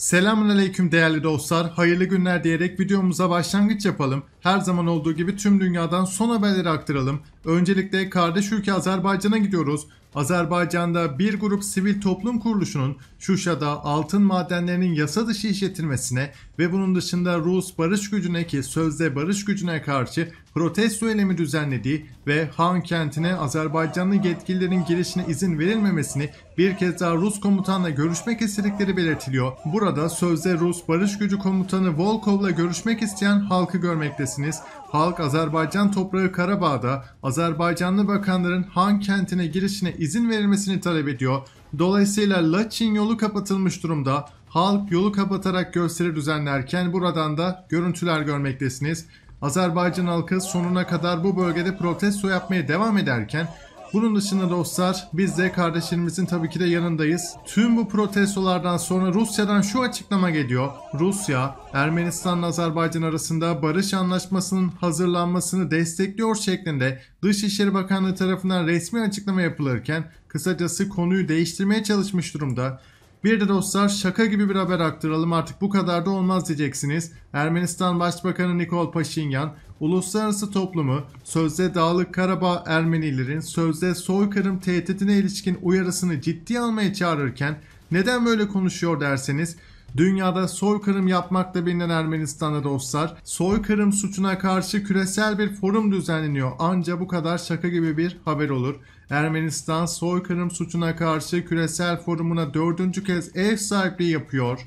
Selamünaleyküm değerli dostlar. Hayırlı günler diyerek videomuza başlangıç yapalım. Her zaman olduğu gibi tüm dünyadan son haberleri aktaralım. Öncelikle kardeş ülke Azerbaycan'a gidiyoruz. Azerbaycan'da bir grup sivil toplum kuruluşunun Şuşa'da altın madenlerinin yasa dışı işletilmesine ve bunun dışında Rus barış gücüne ki sözde barış gücüne karşı protesto eylemi düzenlediği ve Han kentine Azerbaycanlı yetkililerin girişine izin verilmemesini bir kez daha Rus komutanla görüşmek istedikleri belirtiliyor. Burada sözde Rus Barış Gücü Komutanı Volkov'la görüşmek isteyen halkı görmektesiniz. Halk Azerbaycan toprağı Karabağ'da Azerbaycanlı bakanların Han kentine girişine izin verilmesini talep ediyor. Dolayısıyla Laçin yolu kapatılmış durumda. Halk yolu kapatarak gösteri düzenlerken buradan da görüntüler görmektesiniz. Azerbaycan halkı sonuna kadar bu bölgede protesto yapmaya devam ederken bunun dışında dostlar biz de kardeşlerimizin tabii ki de yanındayız. Tüm bu protestolardan sonra Rusya'dan şu açıklama geliyor. Rusya Ermenistan'la Azerbaycan arasında barış anlaşmasının hazırlanmasını destekliyor şeklinde Dışişleri Bakanlığı tarafından resmi açıklama yapılırken kısacası konuyu değiştirmeye çalışmış durumda. Bir de dostlar şaka gibi bir haber aktaralım artık bu kadar da olmaz diyeceksiniz. Ermenistan Başbakanı Nikol Paşinyan, uluslararası toplumu sözde Dağlık Karabağ Ermenilerin sözde soykırım tehditine ilişkin uyarısını ciddi almaya çağırırken neden böyle konuşuyor derseniz Dünyada soykırım yapmakla bilinen Ermenistan'da dostlar soykırım suçuna karşı küresel bir forum düzenleniyor. Anca bu kadar şaka gibi bir haber olur. Ermenistan soykırım suçuna karşı küresel forumuna dördüncü kez ev sahipliği yapıyor.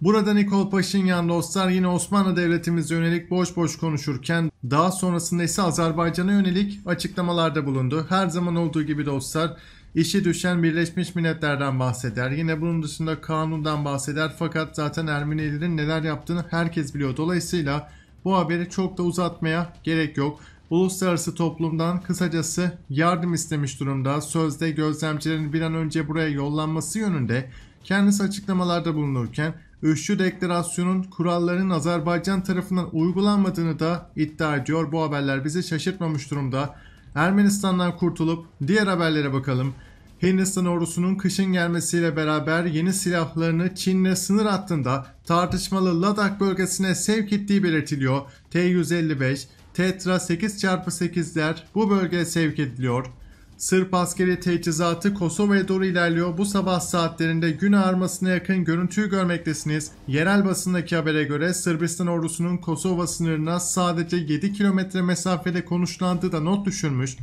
Burada Nikol Paşinyan dostlar yine Osmanlı Devletimize yönelik boş boş konuşurken daha sonrasında ise Azerbaycan'a yönelik açıklamalarda bulundu. Her zaman olduğu gibi dostlar işi düşen Birleşmiş Milletler'den bahseder. Yine bunun dışında kanundan bahseder fakat zaten Ermenilerin neler yaptığını herkes biliyor. Dolayısıyla bu haberi çok da uzatmaya gerek yok. Uluslararası toplumdan kısacası yardım istemiş durumda. Sözde gözlemcilerin bir an önce buraya yollanması yönünde kendisi açıklamalarda bulunurken Üçlü deklarasyonun kuralların Azerbaycan tarafından uygulanmadığını da iddia ediyor. Bu haberler bizi şaşırtmamış durumda. Ermenistan'dan kurtulup diğer haberlere bakalım. Hindistan ordusunun kışın gelmesiyle beraber yeni silahlarını Çin'le sınır hattında tartışmalı Ladakh bölgesine sevk ettiği belirtiliyor. T-155, Tetra 8x8'ler bu bölgeye sevk ediliyor. Sırp askeri teçhizatı Kosova'ya doğru ilerliyor. Bu sabah saatlerinde gün ağarmasına yakın görüntüyü görmektesiniz. Yerel basındaki habere göre Sırbistan ordusunun Kosova sınırına sadece 7 kilometre mesafede konuşlandığı da not düşürmüş.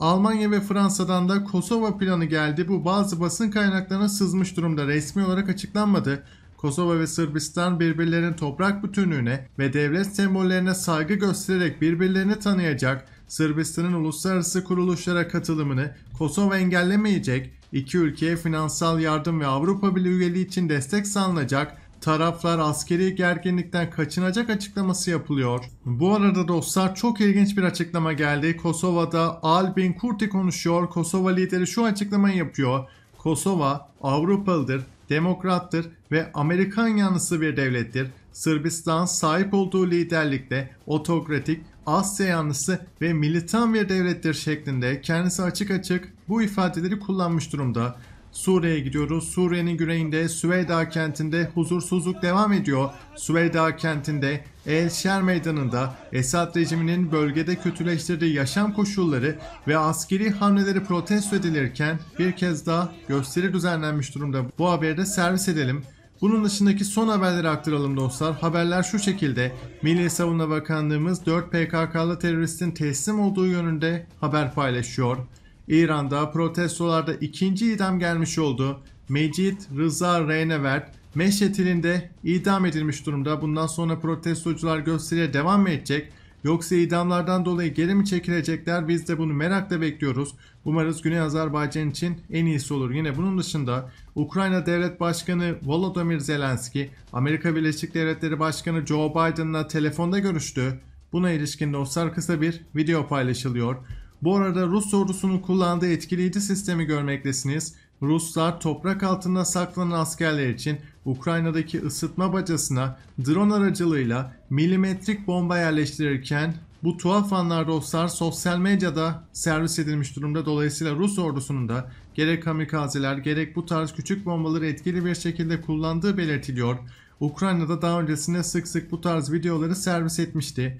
Almanya ve Fransa'dan da Kosova planı geldi. Bu bazı basın kaynaklarına sızmış durumda resmi olarak açıklanmadı. Kosova ve Sırbistan birbirlerinin toprak bütünlüğüne ve devlet sembollerine saygı göstererek birbirlerini tanıyacak Sırbistan'ın uluslararası kuruluşlara katılımını Kosova engellemeyecek, iki ülkeye finansal yardım ve Avrupa Birliği üyeliği için destek sağlanacak, taraflar askeri gerginlikten kaçınacak açıklaması yapılıyor. Bu arada dostlar çok ilginç bir açıklama geldi. Kosova'da Albin Kurti konuşuyor. Kosova lideri şu açıklamayı yapıyor. Kosova Avrupalıdır, demokrattır ve Amerikan yanlısı bir devlettir. Sırbistan sahip olduğu liderlikte otokratik, Asya yanlısı ve militan bir devlettir şeklinde kendisi açık açık bu ifadeleri kullanmış durumda. Suriye'ye gidiyoruz. Suriye'nin güneyinde Süveyda kentinde huzursuzluk devam ediyor. Süveyda kentinde El Şer Meydanı'nda Esad rejiminin bölgede kötüleştirdiği yaşam koşulları ve askeri hamleleri protesto edilirken bir kez daha gösteri düzenlenmiş durumda. Bu haberi de servis edelim. Bunun dışındaki son haberleri aktaralım dostlar. Haberler şu şekilde. Milli Savunma Bakanlığımız 4 PKK'lı teröristin teslim olduğu yönünde haber paylaşıyor. İran'da protestolarda ikinci idam gelmiş oldu. Mecit Rıza Reynevert Meşet idam edilmiş durumda. Bundan sonra protestocular gösteriye devam edecek. Yoksa idamlardan dolayı geri mi çekilecekler? Biz de bunu merakla bekliyoruz. Umarız Güney Azerbaycan için en iyisi olur. Yine bunun dışında Ukrayna Devlet Başkanı Volodymyr Zelenski, Amerika Birleşik Devletleri Başkanı Joe Biden'la telefonda görüştü. Buna ilişkin dostlar kısa bir video paylaşılıyor. Bu arada Rus ordusunun kullandığı etkileyici sistemi görmektesiniz. Ruslar toprak altında saklanan askerler için Ukrayna'daki ısıtma bacasına drone aracılığıyla milimetrik bomba yerleştirirken bu tuhaf anlar dostlar sosyal medyada servis edilmiş durumda. Dolayısıyla Rus ordusunun da gerek kamikazeler gerek bu tarz küçük bombaları etkili bir şekilde kullandığı belirtiliyor. Ukrayna'da daha öncesinde sık sık bu tarz videoları servis etmişti.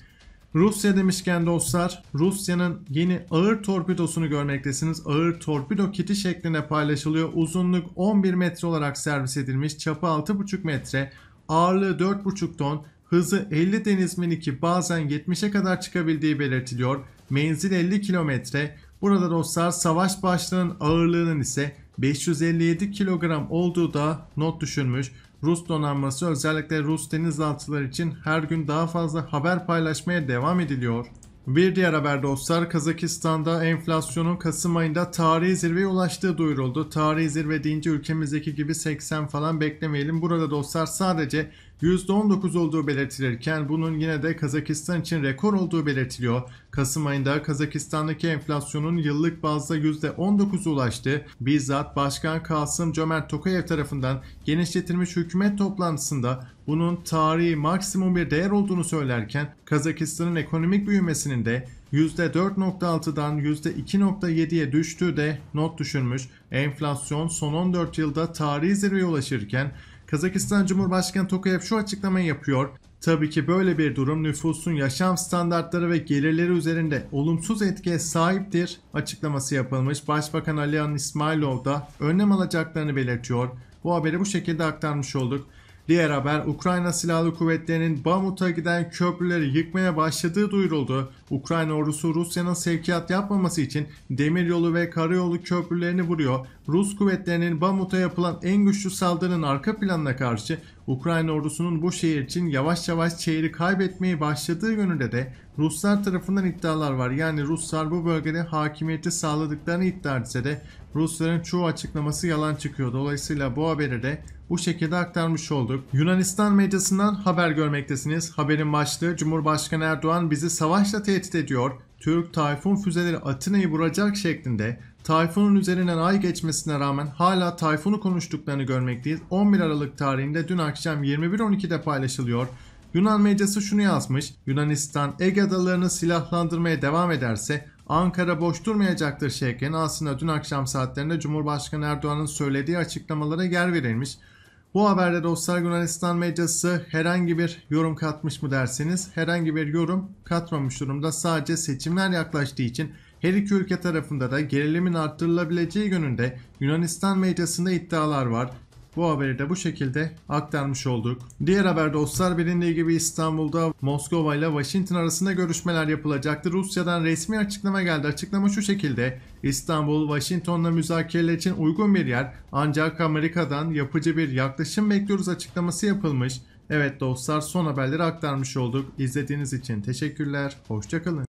Rusya demişken dostlar Rusya'nın yeni ağır torpidosunu görmektesiniz. Ağır torpido kiti şeklinde paylaşılıyor. Uzunluk 11 metre olarak servis edilmiş. Çapı 6,5 metre. Ağırlığı 4,5 ton. Hızı 50 deniz mili bazen 70'e kadar çıkabildiği belirtiliyor. Menzil 50 kilometre. Burada dostlar savaş başlığının ağırlığının ise 557 kilogram olduğu da not düşünmüş. Rus donanması özellikle Rus denizaltılar için her gün daha fazla haber paylaşmaya devam ediliyor. Bir diğer haber dostlar Kazakistan'da enflasyonun Kasım ayında tarihi zirveye ulaştığı duyuruldu. Tarihi zirve deyince ülkemizdeki gibi 80 falan beklemeyelim. Burada dostlar sadece %19 olduğu belirtilirken bunun yine de Kazakistan için rekor olduğu belirtiliyor. Kasım ayında Kazakistan'daki enflasyonun yıllık bazda %19'a ulaştı. Bizzat Başkan Kasım Cömert Tokayev tarafından genişletilmiş hükümet toplantısında bunun tarihi maksimum bir değer olduğunu söylerken Kazakistan'ın ekonomik büyümesinin de %4.6'dan %2.7'ye düştüğü de not düşürmüş. Enflasyon son 14 yılda tarihi zirveye ulaşırken Kazakistan Cumhurbaşkanı Tokayev şu açıklamayı yapıyor. Tabii ki böyle bir durum nüfusun yaşam standartları ve gelirleri üzerinde olumsuz etkiye sahiptir açıklaması yapılmış. Başbakan Aliyan İsmailov da önlem alacaklarını belirtiyor. Bu haberi bu şekilde aktarmış olduk. Diğer haber Ukrayna Silahlı Kuvvetleri'nin Bamut'a giden köprüleri yıkmaya başladığı duyuruldu. Ukrayna ordusu Rusya'nın sevkiyat yapmaması için demiryolu ve karayolu köprülerini vuruyor. Rus kuvvetlerinin Bamut'a yapılan en güçlü saldırının arka planına karşı Ukrayna ordusunun bu şehir için yavaş yavaş şehri kaybetmeye başladığı yönünde de Ruslar tarafından iddialar var. Yani Ruslar bu bölgede hakimiyeti sağladıklarını iddia etse de Rusların çoğu açıklaması yalan çıkıyor. Dolayısıyla bu haberi de bu şekilde aktarmış olduk. Yunanistan medyasından haber görmektesiniz. Haberin başlığı Cumhurbaşkanı Erdoğan bizi savaşla tehdit ediyor. Türk Tayfun füzeleri Atina'yı vuracak şeklinde Tayfun'un üzerinden ay geçmesine rağmen hala Tayfun'u konuştuklarını görmekteyiz. 11 Aralık tarihinde dün akşam 21.12'de paylaşılıyor. Yunan medyası şunu yazmış. Yunanistan Ege adalarını silahlandırmaya devam ederse Ankara boş durmayacaktır şeklinde aslında dün akşam saatlerinde Cumhurbaşkanı Erdoğan'ın söylediği açıklamalara yer verilmiş. Bu haberde dostlar Yunanistan medyası herhangi bir yorum katmış mı derseniz herhangi bir yorum katmamış durumda. Sadece seçimler yaklaştığı için her iki ülke tarafında da gerilimin arttırılabileceği yönünde Yunanistan medyasında iddialar var. Bu haberi de bu şekilde aktarmış olduk. Diğer haber dostlar bilindiği gibi İstanbul'da Moskova ile Washington arasında görüşmeler yapılacaktı. Rusya'dan resmi açıklama geldi. Açıklama şu şekilde. İstanbul, Washington'la müzakereler için uygun bir yer ancak Amerika'dan yapıcı bir yaklaşım bekliyoruz açıklaması yapılmış. Evet dostlar son haberleri aktarmış olduk. İzlediğiniz için teşekkürler. Hoşçakalın.